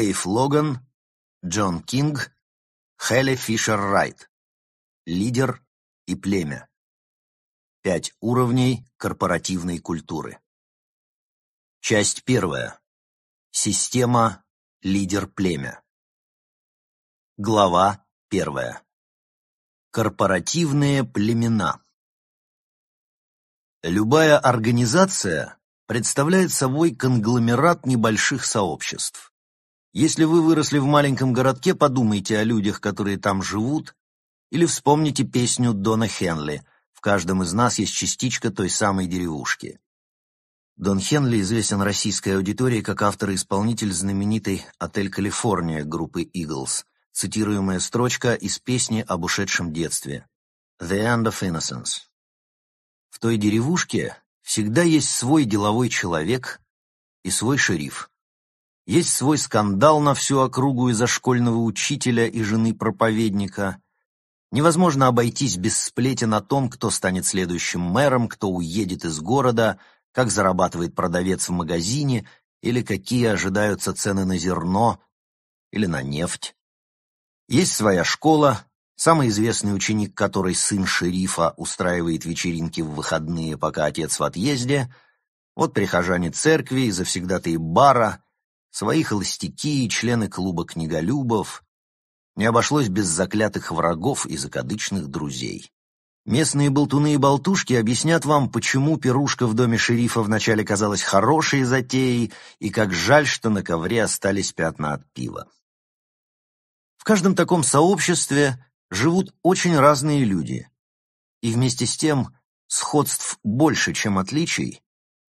Дэйв Логан, Джон Кинг, Хелли Фишер-Райт. Лидер и племя. Пять уровней корпоративной культуры. Часть первая. Система «Лидер-племя». Глава первая. Корпоративные племена. Любая организация представляет собой конгломерат небольших сообществ. Если вы выросли в маленьком городке, подумайте о людях, которые там живут, или вспомните песню Дона Хенли «В каждом из нас есть частичка той самой деревушки». Дон Хенли известен российской аудитории как автор и исполнитель знаменитой «Отель Калифорния» группы «Иглз», цитируемая строчка из песни об ушедшем детстве «The End of Innocence». В той деревушке всегда есть свой деловой человек и свой шериф, есть свой скандал на всю округу из-за школьного учителя и жены проповедника. Невозможно обойтись без сплетен о том, кто станет следующим мэром, кто уедет из города, как зарабатывает продавец в магазине или какие ожидаются цены на зерно или на нефть. Есть своя школа, самый известный ученик которой сын шерифа устраивает вечеринки в выходные, пока отец в отъезде, вот прихожане церкви и завсегдатые бара — свои холостяки, члены клуба книголюбов. Не обошлось без заклятых врагов и закадычных друзей. Местные болтуны и болтушки объяснят вам, почему пирушка в доме шерифа вначале казалась хорошей затеей, и как жаль, что на ковре остались пятна от пива. В каждом таком сообществе живут очень разные люди, и вместе с тем сходств больше, чем отличий,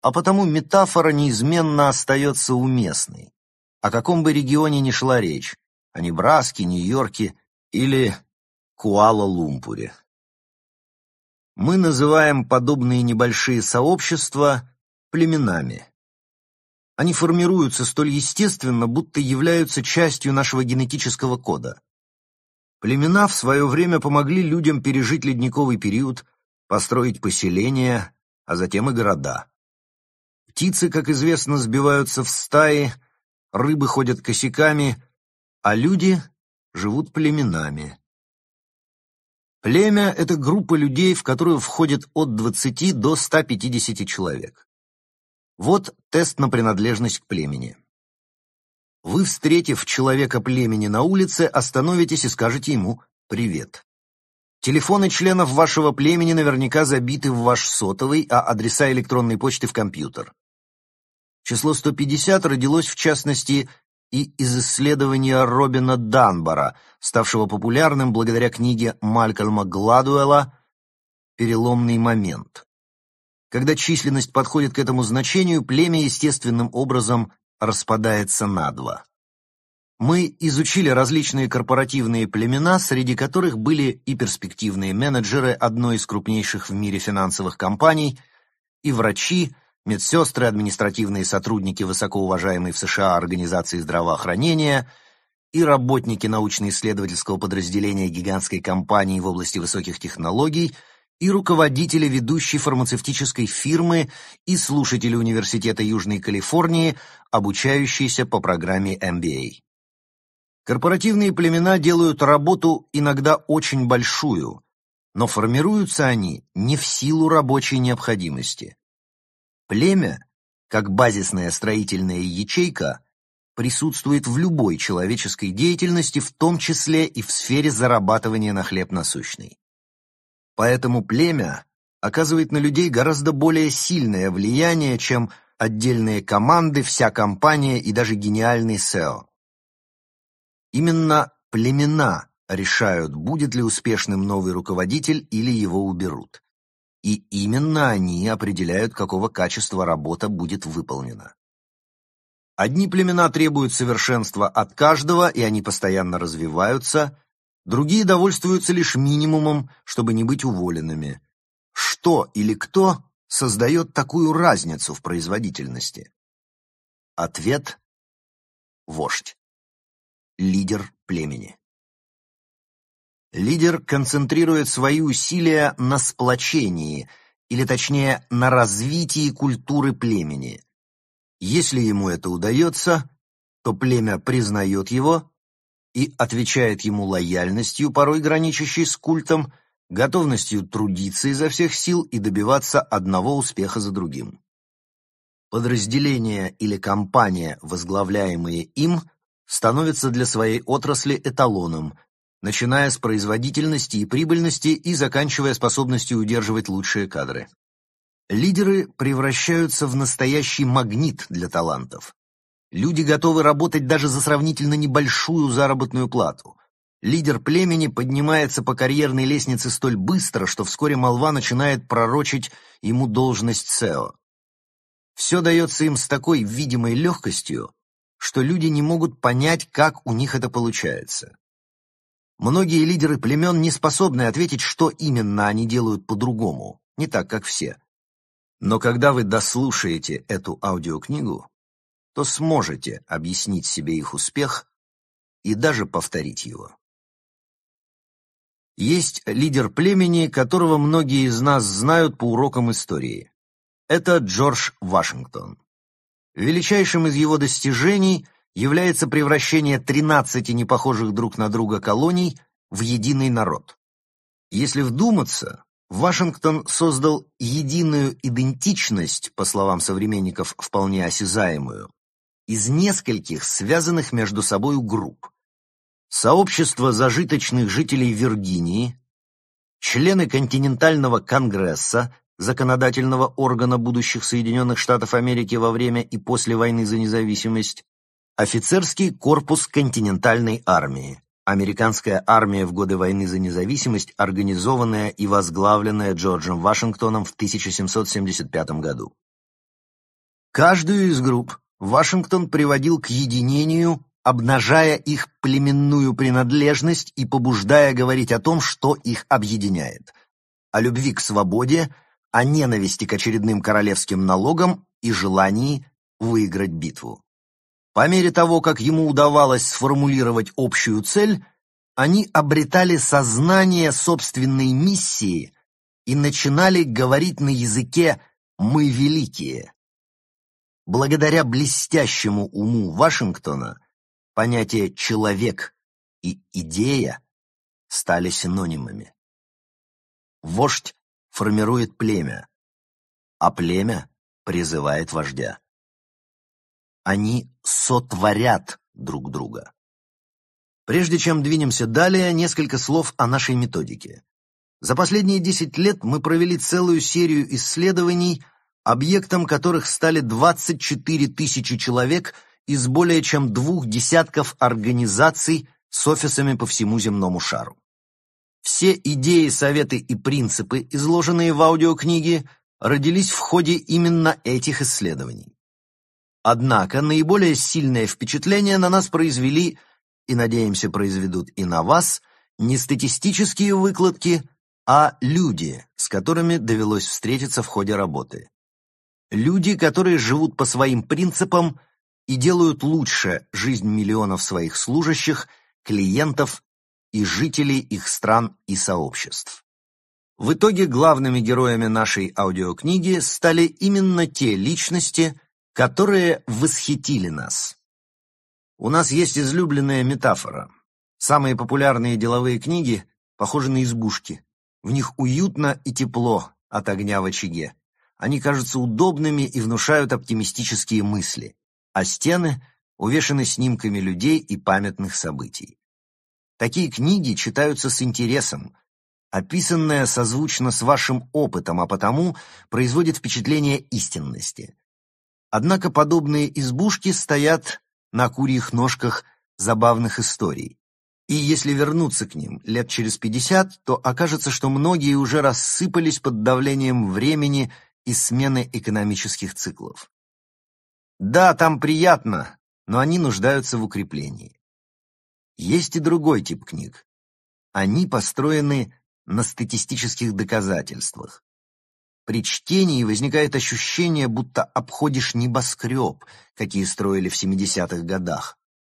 а потому метафора неизменно остается уместной. О каком бы регионе ни шла речь, о Небраске, Нью-Йорке или Куала-Лумпуре. Мы называем подобные небольшие сообщества племенами. Они формируются столь естественно, будто являются частью нашего генетического кода. Племена в свое время помогли людям пережить ледниковый период, построить поселения, а затем и города. Птицы, как известно, сбиваются в стаи, рыбы ходят косяками, а люди живут племенами. Племя — это группа людей, в которую входит от 20 до 150 человек. Вот тест на принадлежность к племени. Вы, встретив человека племени на улице, остановитесь и скажете ему «Привет». Телефоны членов вашего племени наверняка забиты в ваш сотовый, а адреса электронной почты в компьютер. Число 150 родилось, в частности, и из исследования Робина Данбора, ставшего популярным благодаря книге Малькольма Гладуэлла «Переломный момент». Когда численность подходит к этому значению, племя естественным образом распадается на два. Мы изучили различные корпоративные племена, среди которых были и перспективные менеджеры одной из крупнейших в мире финансовых компаний, и врачи, медсестры, административные сотрудники высокоуважаемой в США Организации здравоохранения и работники научно-исследовательского подразделения гигантской компании в области высоких технологий и руководители ведущей фармацевтической фирмы и слушатели Университета Южной Калифорнии, обучающиеся по программе MBA. Корпоративные племена делают работу иногда очень большую, но формируются они не в силу рабочей необходимости. Племя, как базисная строительная ячейка, присутствует в любой человеческой деятельности, в том числе и в сфере зарабатывания на хлеб насущный. Поэтому племя оказывает на людей гораздо более сильное влияние, чем отдельные команды, вся компания и даже гениальный SEO. Именно племена решают, будет ли успешным новый руководитель или его уберут и именно они определяют, какого качества работа будет выполнена. Одни племена требуют совершенства от каждого, и они постоянно развиваются, другие довольствуются лишь минимумом, чтобы не быть уволенными. Что или кто создает такую разницу в производительности? Ответ – вождь, лидер племени лидер концентрирует свои усилия на сплочении, или точнее, на развитии культуры племени. Если ему это удается, то племя признает его и отвечает ему лояльностью, порой граничащей с культом, готовностью трудиться изо всех сил и добиваться одного успеха за другим. Подразделения или компания, возглавляемые им, становятся для своей отрасли эталоном, начиная с производительности и прибыльности и заканчивая способностью удерживать лучшие кадры. Лидеры превращаются в настоящий магнит для талантов. Люди готовы работать даже за сравнительно небольшую заработную плату. Лидер племени поднимается по карьерной лестнице столь быстро, что вскоре молва начинает пророчить ему должность сео. Все дается им с такой видимой легкостью, что люди не могут понять, как у них это получается. Многие лидеры племен не способны ответить, что именно они делают по-другому, не так, как все. Но когда вы дослушаете эту аудиокнигу, то сможете объяснить себе их успех и даже повторить его. Есть лидер племени, которого многие из нас знают по урокам истории. Это Джордж Вашингтон. Величайшим из его достижений является превращение 13 непохожих друг на друга колоний в единый народ. Если вдуматься, Вашингтон создал единую идентичность, по словам современников, вполне осязаемую, из нескольких связанных между собой групп. Сообщество зажиточных жителей Виргинии, члены континентального конгресса, законодательного органа будущих Соединенных Штатов Америки во время и после войны за независимость, Офицерский корпус континентальной армии. Американская армия в годы войны за независимость, организованная и возглавленная Джорджем Вашингтоном в 1775 году. Каждую из групп Вашингтон приводил к единению, обнажая их племенную принадлежность и побуждая говорить о том, что их объединяет. О любви к свободе, о ненависти к очередным королевским налогам и желании выиграть битву. По мере того, как ему удавалось сформулировать общую цель, они обретали сознание собственной миссии и начинали говорить на языке «мы великие». Благодаря блестящему уму Вашингтона понятия «человек» и «идея» стали синонимами. Вождь формирует племя, а племя призывает вождя. Они сотворят друг друга. Прежде чем двинемся далее, несколько слов о нашей методике. За последние 10 лет мы провели целую серию исследований, объектом которых стали 24 тысячи человек из более чем двух десятков организаций с офисами по всему земному шару. Все идеи, советы и принципы, изложенные в аудиокниге, родились в ходе именно этих исследований. Однако наиболее сильное впечатление на нас произвели, и, надеемся, произведут и на вас, не статистические выкладки, а люди, с которыми довелось встретиться в ходе работы. Люди, которые живут по своим принципам и делают лучше жизнь миллионов своих служащих, клиентов и жителей их стран и сообществ. В итоге главными героями нашей аудиокниги стали именно те личности, которые восхитили нас. У нас есть излюбленная метафора. Самые популярные деловые книги похожи на избушки. В них уютно и тепло от огня в очаге. Они кажутся удобными и внушают оптимистические мысли, а стены увешаны снимками людей и памятных событий. Такие книги читаются с интересом. Описанное созвучно с вашим опытом, а потому производит впечатление истинности. Однако подобные избушки стоят на курьих ножках забавных историй. И если вернуться к ним лет через пятьдесят, то окажется, что многие уже рассыпались под давлением времени и смены экономических циклов. Да, там приятно, но они нуждаются в укреплении. Есть и другой тип книг. Они построены на статистических доказательствах. При чтении возникает ощущение, будто обходишь небоскреб, какие строили в 70-х годах.